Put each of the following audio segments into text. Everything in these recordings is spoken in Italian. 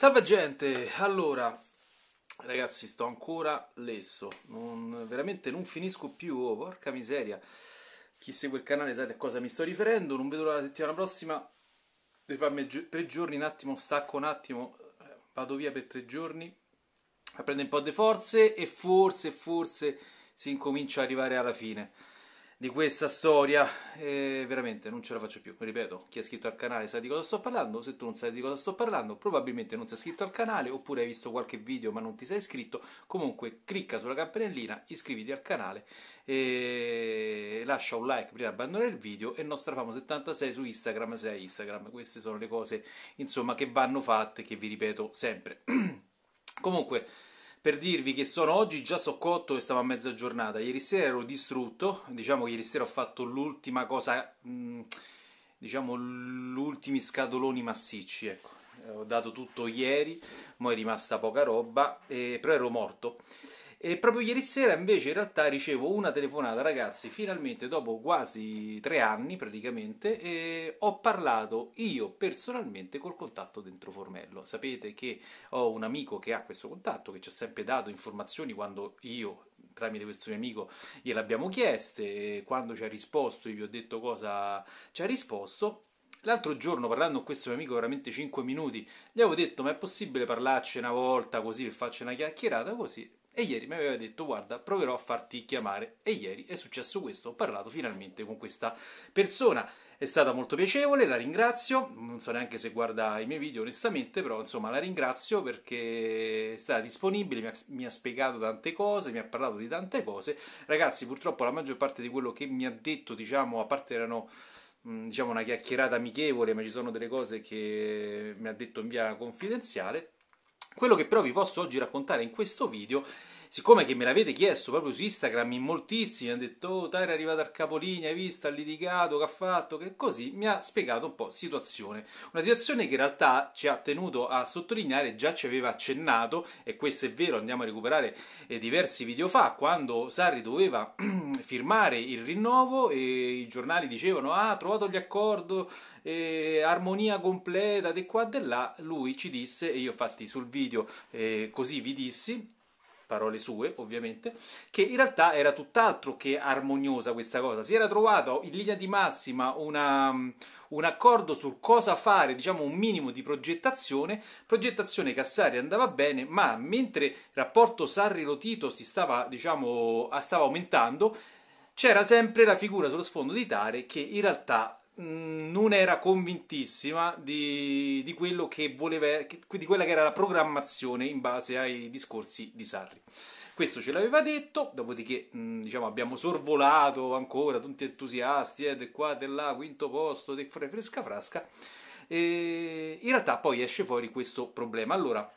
Salve gente, allora ragazzi sto ancora lesso, non, veramente non finisco più, oh, porca miseria, chi segue il canale sa a cosa mi sto riferendo, non vedo la settimana prossima di farmi tre giorni un attimo, stacco un attimo, eh, vado via per tre giorni a prendere un po' di forze e forse, forse si incomincia ad arrivare alla fine di questa storia e veramente non ce la faccio più. Ripeto, chi è iscritto al canale sa di cosa sto parlando, se tu non sai di cosa sto parlando probabilmente non sei iscritto al canale oppure hai visto qualche video ma non ti sei iscritto, comunque clicca sulla campanellina, iscriviti al canale e lascia un like prima di abbandonare il video e Nostrafamo76 su Instagram se hai Instagram, queste sono le cose insomma che vanno fatte che vi ripeto sempre. comunque per dirvi che sono oggi già so cotto e stavo a mezza giornata. Ieri sera ero distrutto, diciamo che ieri sera ho fatto l'ultima cosa, mh, mm, diciamo l'ultimi scatoloni massicci, ecco. Eh, ho dato tutto ieri, ma è rimasta poca roba, eh, però ero morto. E proprio ieri sera invece in realtà ricevo una telefonata, ragazzi, finalmente dopo quasi tre anni praticamente, eh, ho parlato io personalmente col contatto dentro Formello. Sapete che ho un amico che ha questo contatto, che ci ha sempre dato informazioni quando io tramite questo mio amico gliel'abbiamo chieste, quando ci ha risposto io vi ho detto cosa ci ha risposto L'altro giorno, parlando con questo mio amico, veramente 5 minuti, gli avevo detto: Ma è possibile parlarci una volta così per farci una chiacchierata? Così e ieri mi aveva detto guarda proverò a farti chiamare e ieri è successo questo, ho parlato finalmente con questa persona. È stata molto piacevole, la ringrazio, non so neanche se guarda i miei video onestamente, però insomma la ringrazio perché è stata disponibile, mi ha, mi ha spiegato tante cose, mi ha parlato di tante cose. Ragazzi purtroppo la maggior parte di quello che mi ha detto, diciamo, a parte erano diciamo una chiacchierata amichevole, ma ci sono delle cose che mi ha detto in via confidenziale quello che però vi posso oggi raccontare in questo video siccome che me l'avete chiesto proprio su Instagram in moltissimi hanno detto oh Tara è arrivata al capolinea hai visto ha litigato che ha fatto che così mi ha spiegato un po' situazione una situazione che in realtà ci ha tenuto a sottolineare già ci aveva accennato e questo è vero andiamo a recuperare eh, diversi video fa quando Sarri doveva firmare il rinnovo e i giornali dicevano ah trovato gli accordi eh, armonia completa di qua e di là lui ci disse e io infatti sul video eh, così vi dissi parole sue ovviamente, che in realtà era tutt'altro che armoniosa questa cosa. Si era trovato in linea di massima una, un accordo su cosa fare, diciamo un minimo di progettazione, progettazione Cassari andava bene, ma mentre il rapporto Sarri-Lotito si stava, diciamo, stava aumentando, c'era sempre la figura sullo sfondo di Tare che in realtà Mm, non era convintissima di, di, quello che voleva, di quella che era la programmazione in base ai discorsi di Sarri. Questo ce l'aveva detto, dopodiché mm, diciamo, abbiamo sorvolato ancora, tutti entusiasti, eh, del qua, del là, quinto posto, del fresca frasca. E in realtà poi esce fuori questo problema. Allora,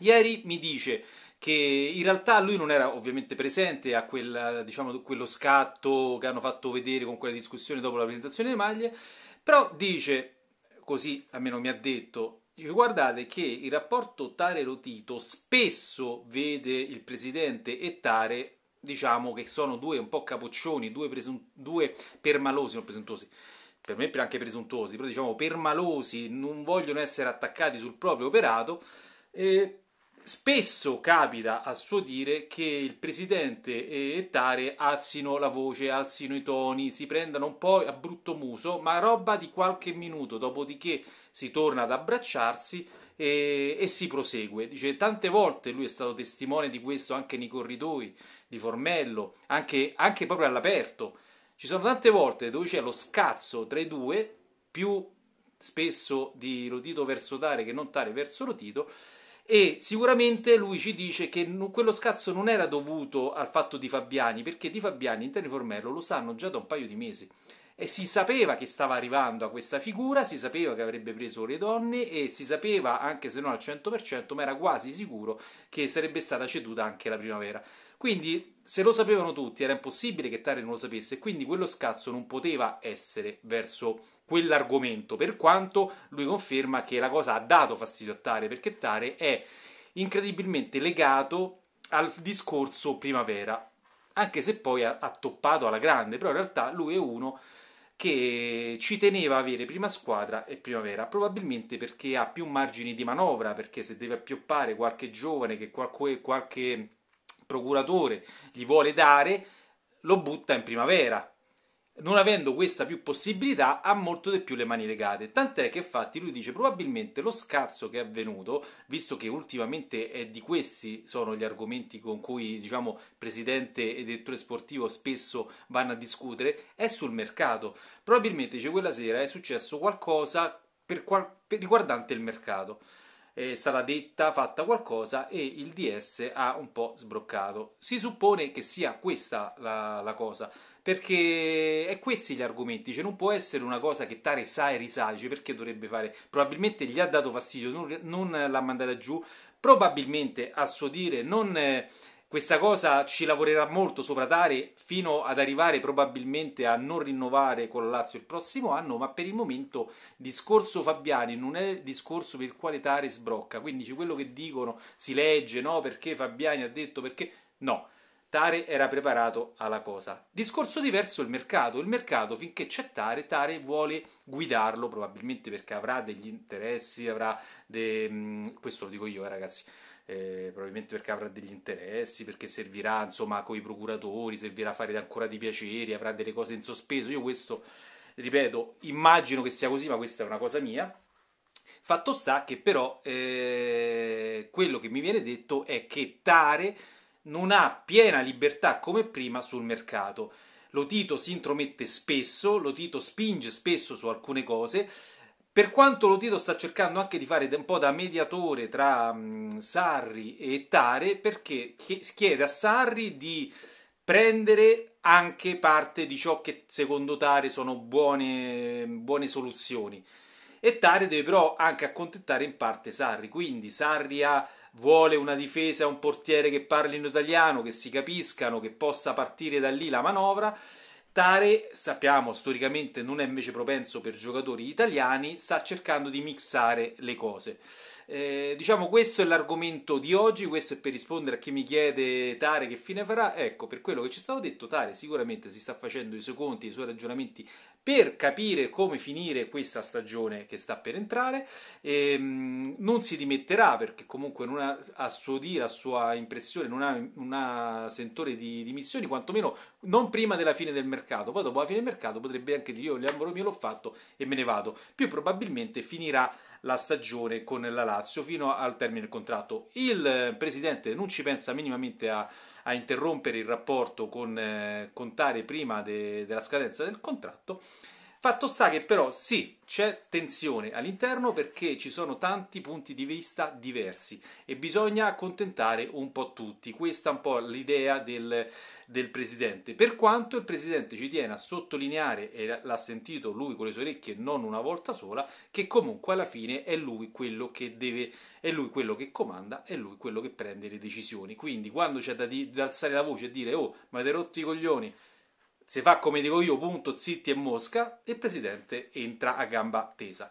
ieri mi dice che in realtà lui non era ovviamente presente a quel, diciamo, quello scatto che hanno fatto vedere con quella discussione dopo la presentazione delle maglie, però dice, così almeno mi ha detto, dice, guardate che il rapporto tare rotito spesso vede il presidente e Tare, diciamo che sono due un po' capoccioni, due, presun- due permalosi, non presuntuosi, per me anche presuntuosi, però diciamo permalosi, non vogliono essere attaccati sul proprio operato, eh, Spesso capita a suo dire che il presidente e Tare alzino la voce, alzino i toni, si prendano un po' a brutto muso, ma roba di qualche minuto, dopodiché si torna ad abbracciarsi e, e, si prosegue. Dice tante volte lui è stato testimone di questo anche nei corridoi di Formello, anche, anche proprio all'aperto. Ci sono tante volte dove c'è lo scazzo tra i due, più spesso di Rotito verso Tare che non Tare verso Rotito e sicuramente lui ci dice che quello scazzo non era dovuto al fatto di Fabiani, perché di Fabiani in Formello lo sanno già da un paio di mesi. E si sapeva che stava arrivando a questa figura, si sapeva che avrebbe preso le donne e si sapeva, anche se non al 100%, ma era quasi sicuro che sarebbe stata ceduta anche la primavera. Quindi, se lo sapevano tutti, era impossibile che Tare non lo sapesse, quindi quello scazzo non poteva essere verso quell'argomento, per quanto lui conferma che la cosa ha dato fastidio a Tare, perché Tare è incredibilmente legato al discorso primavera, anche se poi ha, toppato alla grande, però in realtà lui è uno che ci teneva a avere prima squadra e primavera, probabilmente perché ha più margini di manovra, perché se deve appioppare qualche giovane che qualche, qualche procuratore gli vuole dare, lo butta in primavera, non avendo questa più possibilità, ha molto di più le mani legate. Tant'è che, infatti, lui dice probabilmente lo scazzo che è avvenuto, visto che ultimamente è di questi sono gli argomenti con cui, diciamo, presidente e direttore sportivo spesso vanno a discutere, è sul mercato. Probabilmente, dice, quella sera è successo qualcosa per qual- per riguardante il mercato è stata detta, fatta qualcosa e il DS ha un po' sbroccato. Si suppone che sia questa la, la cosa. Perché è questi gli argomenti, cioè non può essere una cosa che Tare sa e risalge cioè perché dovrebbe fare. Probabilmente gli ha dato fastidio, non, non l'ha mandata giù, probabilmente a suo dire non, eh, questa cosa ci lavorerà molto sopra Tare fino ad arrivare probabilmente a non rinnovare con la Lazio il prossimo anno, ma per il momento discorso Fabiani non è discorso per il quale Tare sbrocca, quindi cioè, quello che dicono si legge, no, perché Fabiani ha detto perché no. Tare era preparato alla cosa. Discorso diverso il mercato. Il mercato, finché c'è Tare, Tare vuole guidarlo, probabilmente perché avrà degli interessi, avrà dei... questo lo dico io, eh, ragazzi. Eh, probabilmente perché avrà degli interessi, perché servirà insomma con i procuratori, servirà a fare ancora dei piaceri, avrà delle cose in sospeso. Io questo, ripeto, immagino che sia così, ma questa è una cosa mia. Fatto sta che però eh, quello che mi viene detto è che Tare non ha piena libertà come prima sul mercato. Lotito si intromette spesso, Lotito spinge spesso su alcune cose. Per quanto Lotito sta cercando anche di fare un po' da mediatore tra um, Sarri e Tare, perché chiede a Sarri di prendere anche parte di ciò che secondo Tare sono buone, buone soluzioni. E Tare deve però anche accontentare in parte Sarri, quindi Sarri ha vuole una difesa, un portiere che parlino italiano, che si capiscano, che possa partire da lì la manovra. Tare, sappiamo, storicamente non è invece propenso per giocatori italiani, sta cercando di mixare le cose. Eh, diciamo questo è l'argomento di oggi, questo è per rispondere a chi mi chiede Tare che fine farà. Ecco, per quello che ci stavo detto, Tare sicuramente si sta facendo i suoi conti, i suoi ragionamenti per capire come finire questa stagione che sta per entrare. Ehm, non si dimetterà perché comunque non ha, a suo dire, a sua impressione, non ha, non ha sentore di dimissioni, quantomeno non prima della fine del mercato. Poi dopo la fine del mercato potrebbe anche dire io Leandro mio l'ho fatto e me ne vado. Più probabilmente finirà la stagione con la Lazio Lazio fino al termine del contratto. Il eh, presidente non ci pensa minimamente a, a interrompere il rapporto con, eh, con Tare prima de, della scadenza del contratto Fatto sta che però sì, c'è tensione all'interno perché ci sono tanti punti di vista diversi e bisogna accontentare un po' tutti. Questa è un po' l'idea del, del presidente. Per quanto il presidente ci tiene a sottolineare, e l'ha sentito lui con le sue orecchie non una volta sola, che comunque alla fine è lui quello che deve, è lui quello che comanda, è lui quello che prende le decisioni. Quindi quando c'è da, di, da alzare la voce e dire oh, ma avete rotto i coglioni, si fa come dico io, punto, zitti e mosca, il presidente entra a gamba tesa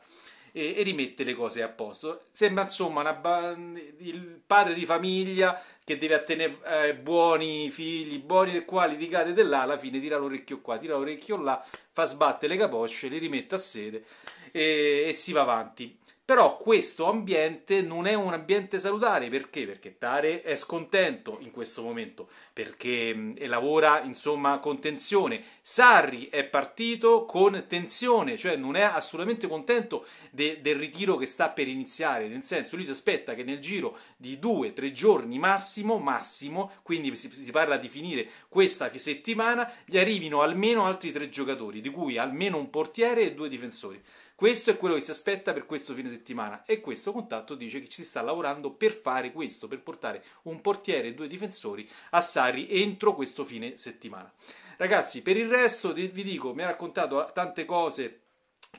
e, e rimette le cose a posto. Sembra insomma ba- il padre di famiglia che deve attenere eh, buoni figli, buoni del quale litigate di là, alla fine tira l'orecchio qua, tira l'orecchio là, fa sbattere le capocce, li rimette a sede e, e si va avanti. Però questo ambiente non è un ambiente salutare, perché? Perché Tare è scontento in questo momento, perché mh, mm, lavora insomma con tensione. Sarri è partito con tensione, cioè non è assolutamente contento de- del ritiro che sta per iniziare, nel senso lui si aspetta che nel giro di due, o tre giorni massimo, massimo, quindi si, si parla di finire questa settimana, gli arrivino almeno altri tre giocatori, di cui almeno un portiere e due difensori. Questo è quello che si aspetta per questo fine settimana e questo contatto dice che ci si sta lavorando per fare questo, per portare un portiere e due difensori a Sari entro questo fine settimana. Ragazzi, per il resto vi dico, mi ha raccontato tante cose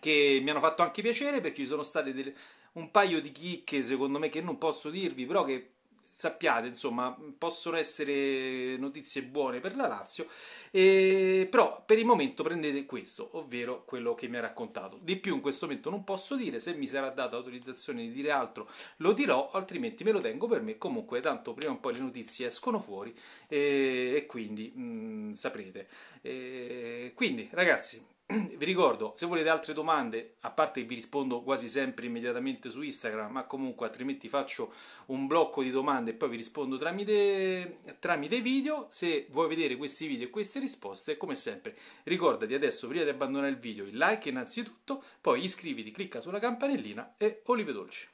che mi hanno fatto anche piacere perché ci sono state delle, un paio di chicche, secondo me, che non posso dirvi, però che sappiate, insomma, possono essere notizie buone per la Lazio, eh, però per il momento prendete questo, ovvero quello che mi ha raccontato. Di più in questo momento non posso dire, se mi sarà data autorizzazione di dire altro lo dirò, altrimenti me lo tengo per me, comunque tanto prima o poi le notizie escono fuori eh, e quindi mh, mm, saprete. Eh, quindi ragazzi vi ricordo, se volete altre domande, a parte che vi rispondo quasi sempre immediatamente su Instagram, ma comunque altrimenti faccio un blocco di domande e poi vi rispondo tramite, tramite video. Se vuoi vedere questi video e queste risposte, come sempre, ricordati adesso, prima di abbandonare il video, il like innanzitutto, poi iscriviti, clicca sulla campanellina e olive dolci.